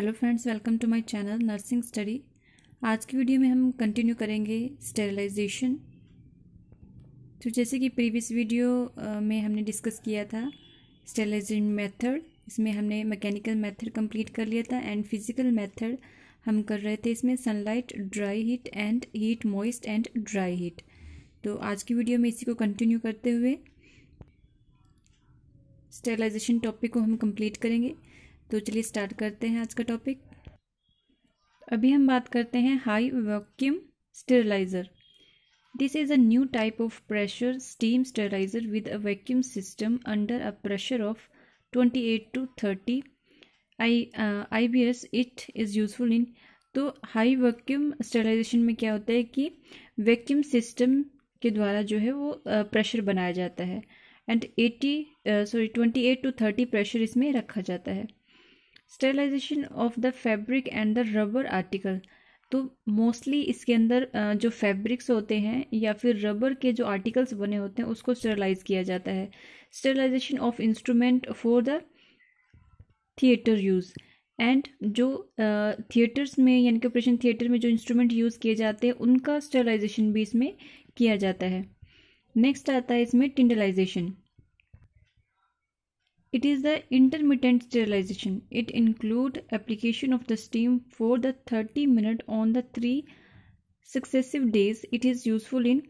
Hello friends welcome to my channel nursing study आज की video में हम कंटिन्यू करेंगे स्टेरिलाइजेशन तो जैसे कि प्रीवियस वीडियो में हमने डिस्कस किया था स्टेरिलाइजेशन मेथड इसमें हमने मैकेनिकल मेथड कंप्लीट कर लिया था एंड फिजिकल मेथड हम कर रहे थे इसमें sunlight dry heat and heat moist and dry heat तो आज की वीडियो में इसी को कंटिन्यू करते हुए स्टेरिलाइजेशन टॉपिक को हम कंप्लीट करेंगे तो चलिए स्टार्ट करते हैं आज का टॉपिक अभी हम बात करते हैं high vacuum steriliser this is a new type of pressure steam steriliser with a vacuum system under a pressure of twenty eight to thirty I I B S it is useful in तो high vacuum sterilisation में क्या होता है कि vacuum system के द्वारा जो है वो प्रेशर uh, बनाया जाता है and eighty sorry twenty eight to thirty pressure इसमें रखा जाता है sterilisation of the fabric and the rubber article तो मोस्टली इसके अंदर जो फैब्रिक्स होते हैं या फिर रबर के जो आर्टिकल्स बने होते हैं उसको स्टेरलाइज किया जाता है sterilisation of instrument for the theatre use and जो थिएटर्स में यानी कि ऑपरेशन थिएटर में जो इंस्ट्रूमेंट यूज़ किए जाते हैं उनका स्टेलाइजेशन भी इसमें किया जाता है नेक्स्ट आता है इसमें टिंडलाइजेशन It is the intermittent sterilization. It include application of the steam for the 30 minute on the three successive days. It is useful in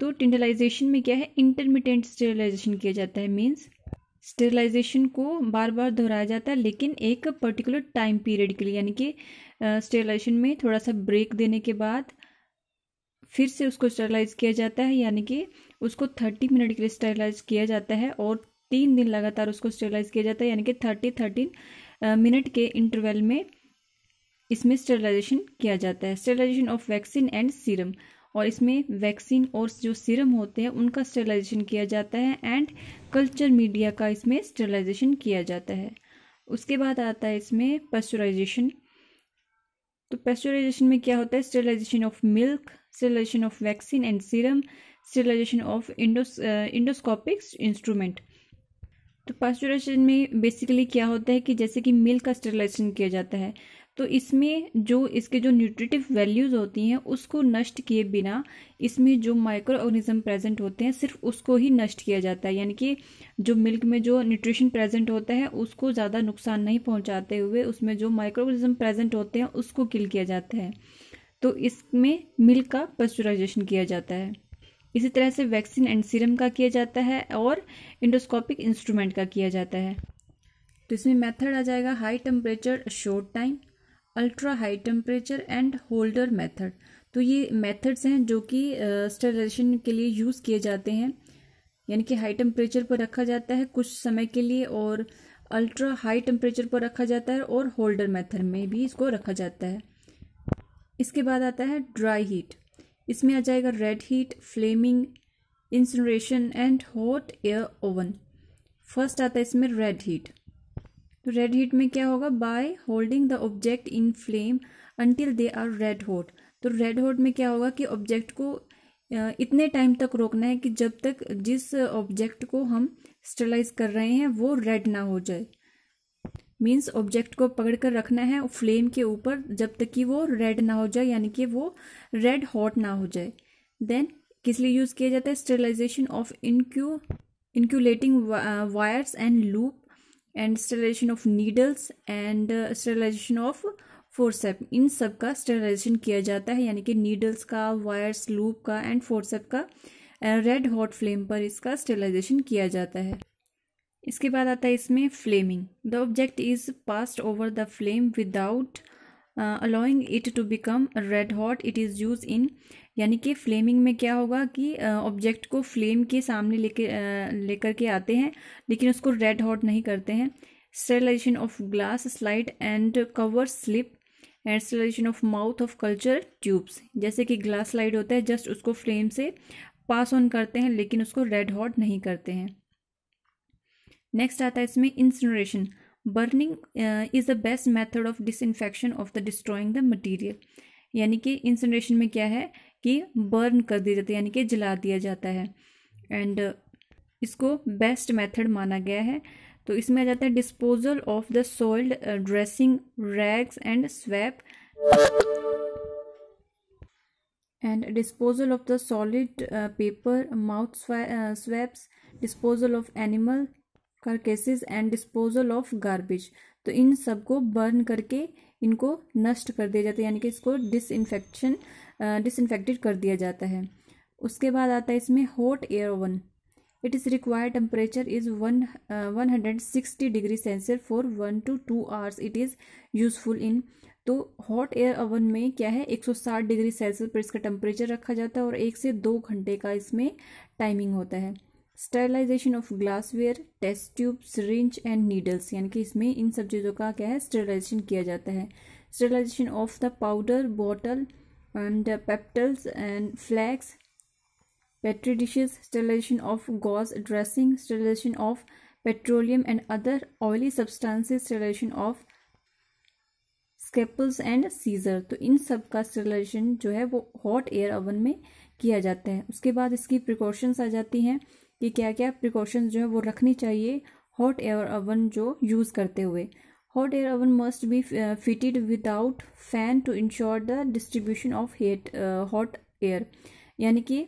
तो टिंडलाइजेशन में क्या है इंटरमीडियंट स्टेरिलाइजेशन किया जाता है मीन्स स्टेरिलाइजेशन को बार बार दोहराया जाता है लेकिन एक पर्टिकुलर टाइम पीरियड के लिए यानी कि स्टेरिलाइजेशन में थोड़ा सा ब्रेक देने के बाद फिर से उसको स्टेरिलाइज किया जाता है यानी कि उसको थर्टी मिनट के लिए स्टेरिलाइज किया जाता है और तीन दिन लगातार उसको स्टेरलाइज किया जाता है यानी कि थर्टी थर्टीन मिनट के इंटरवल में इसमें स्टेरलाइजेशन किया जाता है sterilisation of vaccine and serum और इसमें वैक्सीन और जो सीरम होते हैं उनका स्टेरलाइजेशन किया जाता है एंड कल्चर मीडिया का इसमें स्टेरलाइजेशन किया जाता है उसके बाद आता है इसमें पेस्चराइजेशन तो पेस्चराइजेशन में क्या होता है sterilisation of milk sterilisation of vaccine and serum sterilisation of endos endoscopics instrument तो पास्चुराइजेशन में बेसिकली क्या होता है कि जैसे कि मिल्क का स्टरलाइजेशन किया जाता है तो इसमें जो इसके जो न्यूट्रिटिव वैल्यूज़ होती हैं उसको नष्ट किए बिना इसमें जो माइक्रो ऑर्गेनिज्म प्रेजेंट होते हैं सिर्फ उसको ही नष्ट किया जाता है यानी कि जो मिल्क में जो न्यूट्रिशन प्रेजेंट होता है उसको ज़्यादा नुकसान नहीं पहुंचाते हुए उसमें जो माइक्रो ऑर्गेनिज्म प्रेजेंट होते हैं उसको किल किया जाता है तो इसमें मिल्क का पास्चुराइजेशन किया जाता है इसी तरह से वैक्सीन एंड सीरम का किया जाता है और इंडोस्कोपिक इंस्ट्रूमेंट का किया जाता है तो इसमें मेथड आ जाएगा high temperature short time ultra high temperature and holder method तो ये मेथड्स हैं जो कि स्टरलाइजेशन के लिए यूज़ किए जाते हैं यानी कि हाई टेम्परेचर पर रखा जाता है कुछ समय के लिए और अल्ट्रा हाई टेम्परेचर पर रखा जाता है और होल्डर मेथड में भी इसको रखा जाता है इसके बाद आता है ड्राई हीट इसमें आ जाएगा red heat flaming incineration and hot air oven first आता है इसमें रेड हीट तो रेड हीट में क्या होगा by holding the object in flame until they are red hot तो रेड हॉट में क्या होगा कि ऑब्जेक्ट को इतने टाइम तक रोकना है कि जब तक जिस ऑब्जेक्ट को हम स्टरलाइज कर रहे हैं वो रेड ना हो जाए मीन्स ऑब्जेक्ट को पकड़ कर रखना है फ्लेम के ऊपर जब तक कि वो रेड ना हो जाए यानी कि वो रेड हॉट ना हो जाए देन किस लिए यूज़ किया जाता है sterilisation of inocu inoculating wires and loop and sterilisation of needles and sterilisation of forcep इन सब का स्टेलाइजेशन किया जाता है यानी कि नीडल्स का वायर्स लूप का एंड फोरसेप का रेड हॉट फ्लेम पर इसका स्टेलाइजेशन किया जाता है इसके बाद आता है इसमें flaming the object is passed over the flame without allowing it to become red hot it is use in यानी कि फ्लेमिंग में क्या होगा कि ऑब्जेक्ट uh, को फ्लेम के सामने लेके uh, लेकर के आते हैं लेकिन उसको रेड हॉट नहीं करते हैं sterilisation of glass slide and cover slip and sterilisation of mouth of culture tubes जैसे कि ग्लास स्लाइड होता है जस्ट उसको फ्लेम से पास ऑन करते हैं लेकिन उसको रेड हॉट नहीं करते हैं नेक्स्ट आता है इसमें incineration burning is the best method of disinfection of the destroying the material यानी कि इंसनोरेशन में क्या है कि बर्न कर दिया जाता है यानी कि जला दिया जाता है एंड uh, इसको बेस्ट मेथड माना गया है तो इसमें आ जाता है disposal of the soiled dressing rags and swab and disposal of the solid paper mouth swabs disposal of animal carcasses and disposal of garbage तो इन सबको बर्न करके इनको नष्ट कर दिया जाता है यानी कि इसको डिसइनफेक्शन डिसइनफेक्टेड कर दिया जाता है उसके बाद आता है इसमें hot air oven it is required temperature is one one hundred sixty degree Celsius for one to two hours it is useful in तो हॉट एयर ओवन में क्या है 160 डिग्री सेल्सियस पर इसका टेम्परेचर रखा जाता है और एक से दो घंटे का इसमें टाइमिंग होता है sterilisation of glassware test tube syringe and needles यानी कि इसमें इन सब चीज़ों का क्या है स्टरलाइजेशन किया जाता है sterilisation of the powder bottle and pipettes and flasks petri dishes sterilization of gauze dressing sterilization of petroleum and other oily substances sterilization of scalpels and scissor तो इन सब का स्टरलाइजेशन जो है वो हॉट एयर ओवन में किया जाता है उसके बाद इसकी प्रिकॉशंस आ जाती हैं कि क्या क्या प्रिकॉशंस जो है वो रखनी चाहिए हॉट एयर ओवन जो यूज़ करते हुए hot air oven must be fitted without fan to ensure the distribution of of hot air uh, यानी कि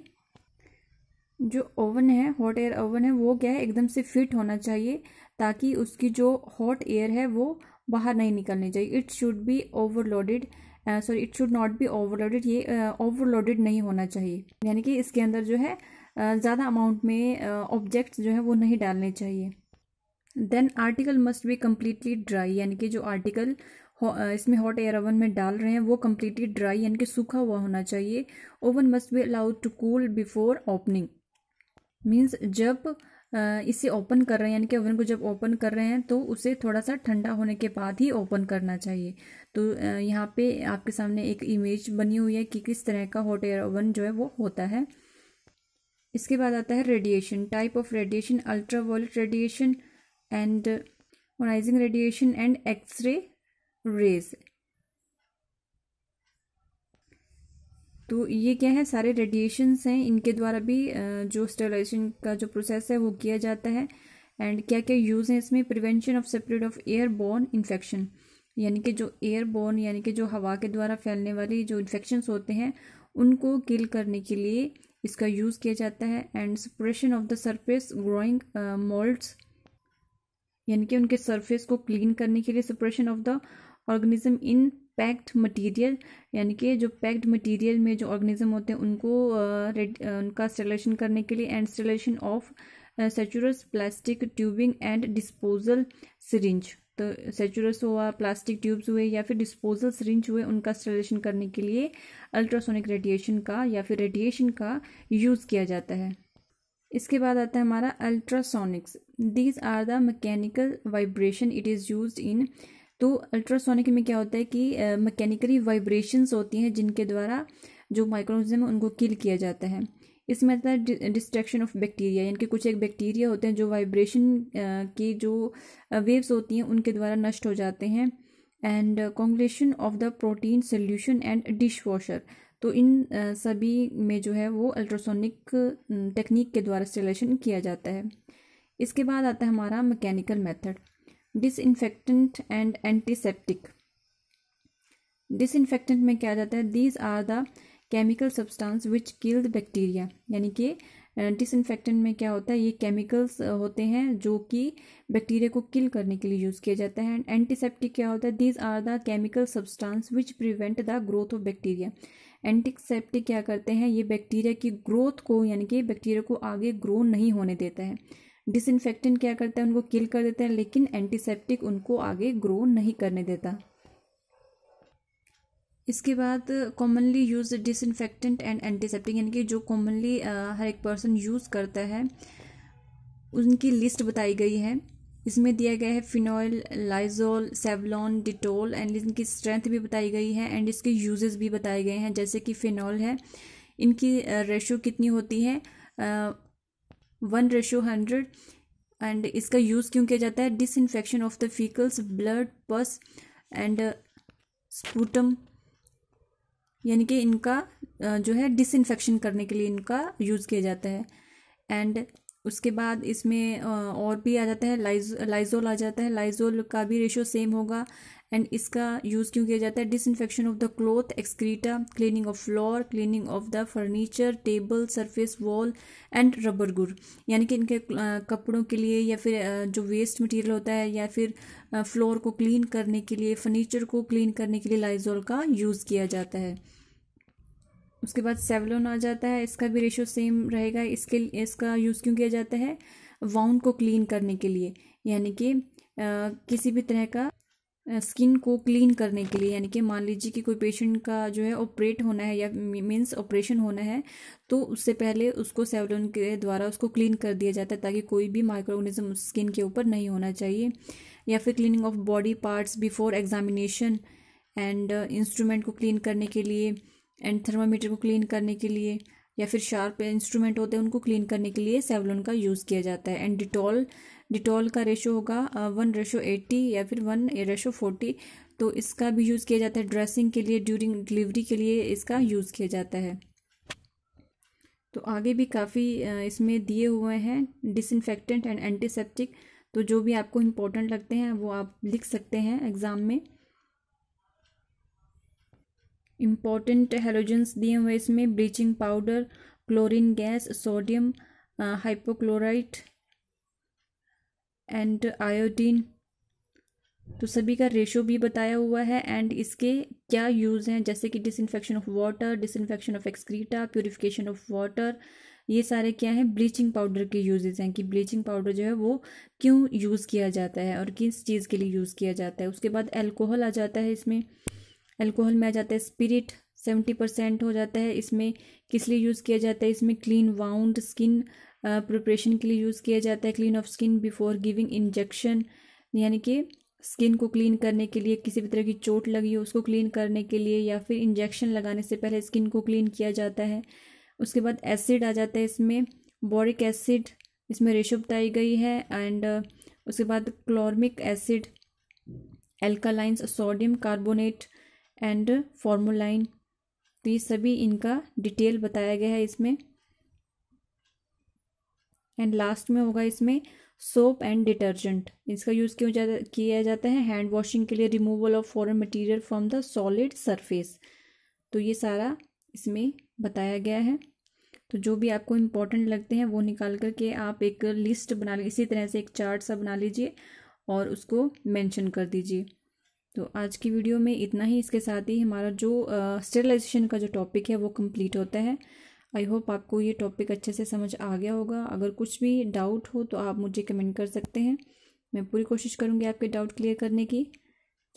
जो ओवन है हॉट एयर ओवन है वो क्या है एकदम से फिट होना चाहिए ताकि उसकी जो हॉट एयर है वो बाहर नहीं निकलनी चाहिए it should be overloaded sorry it should not be overloaded ये ओवरलोडेड uh, नहीं होना चाहिए यानी कि इसके अंदर जो है uh, ज़्यादा अमाउंट में ऑब्जेक्ट्स uh, जो है वो नहीं डालने चाहिए then article must be completely dry यानी कि जो आर्टिकल इसमें हॉट एयर ओवन में डाल रहे हैं वो कम्प्लीटली ड्राई यानी कि सूखा हुआ होना चाहिए oven must be allowed to cool before opening means जब इसे ओपन कर रहे हैं यानी कि ओवन को जब ओपन कर रहे हैं तो उसे थोड़ा सा ठंडा होने के बाद ही ओपन करना चाहिए तो यहाँ पे आपके सामने एक इमेज बनी हुई है कि किस तरह का हॉट एयर ओवन जो है वो होता है इसके बाद आता है radiation type of radiation ultra radiation and ionizing radiation and X ray rays तो ये क्या है सारे रेडिएशंस हैं इनके द्वारा भी जो स्टेलाइजेशन का जो प्रोसेस है वो किया जाता है एंड क्या क्या यूज़ है इसमें prevention of spread of airborne infection यानी कि जो एयर बोर्न यानी कि जो हवा के द्वारा फैलने वाली जो इन्फेक्शंस होते हैं उनको किल करने के लिए इसका यूज़ किया जाता है and suppression of the surface growing moulds यानी कि उनके सर्फेस को क्लीन करने के लिए suppression of the organism in packed material यानी कि जो पैक्ड मटेरियल में जो ऑर्गेनिज्म होते हैं उनको uh, उनका स्टेलेशन करने के लिए and sterilization of sutures plastic tubing and disposal syringe तो सेचुरस हुआ प्लास्टिक ट्यूब्स हुए या फिर डिस्पोजल सिरिंज हुए उनका स्टेलेशन करने के लिए अल्ट्रासोनिक रेडिएशन का या फिर रेडिएशन का यूज़ किया जाता है इसके बाद आता है हमारा ultrasonics these are the mechanical vibration it is use in तो अल्ट्रासोनिक में क्या होता है कि मैकेनिकली वाइब्रेशंस होती हैं जिनके द्वारा जो माइक्रोनिज्म है उनको किल किया जाता है इसमें आता है डिस्ट्रैक्शन ऑफ बैक्टीरिया यानी कि कुछ एक बैक्टीरिया होते हैं जो वाइब्रेशन की जो वेव्स होती हैं उनके द्वारा नष्ट हो जाते हैं and coagulation of the protein solution and dishwasher तो इन सभी में जो है वो अल्ट्रासोनिक टेक्निक के द्वारा स्टेलेशन किया जाता है इसके बाद आता है हमारा mechanical method disinfectant and antiseptic disinfectant में क्या जाता है these are the chemical substance which the bacteria यानी कि डिसइनफेक्टेंट में क्या होता है ये केमिकल्स होते हैं जो कि बैक्टीरिया को किल करने के लिए यूज़ किया जाता है एंड एंटीसेप्टिक क्या होता है these are the chemical substance which prevent the growth of bacteria antiseptic क्या करते हैं ये बैक्टीरिया की ग्रोथ को यानी कि बैक्टीरिया को आगे ग्रो नहीं होने देता है डिसइनफेक्टेंट क्या करता है उनको किल कर देता है लेकिन एंटीसेप्टिक उनको आगे ग्रो नहीं करने देता इसके बाद commonly use disinfectant and antiseptic यानी कि जो कॉमनली हर एक पर्सन यूज़ करता है उनकी लिस्ट बताई गई है इसमें दिया गया है phenyl Lysol Savlon Dettol and इनकी स्ट्रेंथ भी बताई गई है एंड इसके यूजेस भी बताए गए हैं जैसे कि फिनॉल है इनकी रेशो कितनी होती है वन रेशो हंड्रेड एंड इसका यूज़ क्यों किया जाता है disinfection of the faeces blood pus and sputum यानी कि इनका uh, जो है डिसइनफेक्शन करने के लिए इनका यूज़ किया जाता है एंड उसके बाद इसमें uh, और भी आ जाता है लाइज लाइजोल आ जाता है लाइजोल का भी रेशो सेम होगा एंड इसका यूज़ क्यों किया जाता है disinfection of the cloth excreta cleaning of floor cleaning of the furniture table surface wall and rubber गुर यानी कि इनके कपड़ों के लिए या फिर जो वेस्ट मटेरियल होता है या फिर फ्लोर को क्लीन करने के लिए फर्नीचर को क्लीन करने के लिए लाइजोल का यूज़ किया जाता है उसके बाद सेवलोन आ जाता है इसका भी रेशो सेम रहेगा इसके इसका यूज़ क्यों किया जाता है वाउंड को क्लीन करने के लिए यानी कि किसी भी तरह का स्किन को क्लीन करने के लिए यानी कि मान लीजिए कि कोई पेशेंट का जो है ऑपरेट होना है या मीन्स ऑपरेशन होना है तो उससे पहले उसको सेवलोन के द्वारा उसको क्लीन कर दिया जाता है ताकि कोई भी माइक्रो ऑर्गेनिज्म स्किन के ऊपर नहीं होना चाहिए या फिर cleaning of body parts before examination and instrument को क्लीन करने के लिए एंड थर्मामीटर को क्लीन करने के लिए या फिर शार्प इंस्ट्रूमेंट होते हैं उनको क्लीन करने के लिए सेवलोन का यूज़ किया जाता है एंड डिटॉल डिटॉल का रेशो होगा वन रेशो एट्टी या फिर वन रेशो फोर्टी तो इसका भी यूज़ किया जाता है ड्रेसिंग के लिए ड्यूरिंग डिलीवरी के लिए इसका यूज़ किया जाता है तो आगे भी काफ़ी इसमें दिए हुए हैं डिसइनफेक्टेंट एंड एंटीसेप्टिक तो जो भी आपको इम्पोर्टेंट लगते हैं वो आप लिख सकते हैं एग्ज़ाम में इम्पोर्टेंट हेलोजेंस दिए हुए इसमें bleaching powder chlorine gas sodium hypochlorite and iodine तो सभी का रेशो भी बताया हुआ है एंड इसके क्या यूज़ हैं जैसे कि disinfection of water disinfection of excreta purification of water ये सारे क्या हैं ब्लीचिंग पाउडर के यूजेज़ हैं कि ब्लीचिंग पाउडर जो है वो क्यों यूज़ किया जाता है और किस चीज़ के लिए यूज़ किया जाता है उसके बाद एल्कोहल आ जाता है इसमें एल्कोहल में आ जाता है स्पिरिट सेवेंटी परसेंट हो जाता है इसमें किस लिए यूज़ किया जाता है इसमें क्लीन वाउंड स्किन प्रिपरेशन के लिए यूज़ किया जाता है clean of skin before giving injection यानी कि स्किन को क्लीन करने के लिए किसी भी तरह की चोट लगी हो उसको क्लीन करने के लिए या फिर इंजेक्शन लगाने से पहले स्किन को क्लीन किया जाता है उसके बाद एसिड आ जाता है इसमें बोरिक एसिड इसमें रेशो बताई गई है एंड उसके बाद chromic acid alkalis sodium carbonate and formalin तो ये सभी इनका डिटेल बताया गया है इसमें एंड लास्ट में होगा इसमें सोप एंड डिटर्जेंट इसका यूज़ क्यों किया जाता है हैंड वॉशिंग के लिए removal of foreign material from the solid surface तो ये सारा इसमें बताया गया है तो जो भी आपको इम्पोर्टेंट लगते हैं वो निकाल करके आप एक लिस्ट बना लीजिए इसी तरह से एक चार्ट सा बना लीजिए और उसको मेंशन कर दीजिए तो आज की वीडियो में इतना ही इसके साथ ही हमारा जो स्टेरलाइजेशन का जो टॉपिक है वो कंप्लीट होता है आई होप आपको ये टॉपिक अच्छे से समझ आ गया होगा अगर कुछ भी डाउट हो तो आप मुझे कमेंट कर सकते हैं मैं पूरी कोशिश करूँगी आपके डाउट क्लियर करने की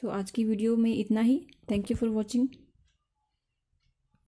तो आज की वीडियो में इतना ही थैंक यू फॉर वॉचिंग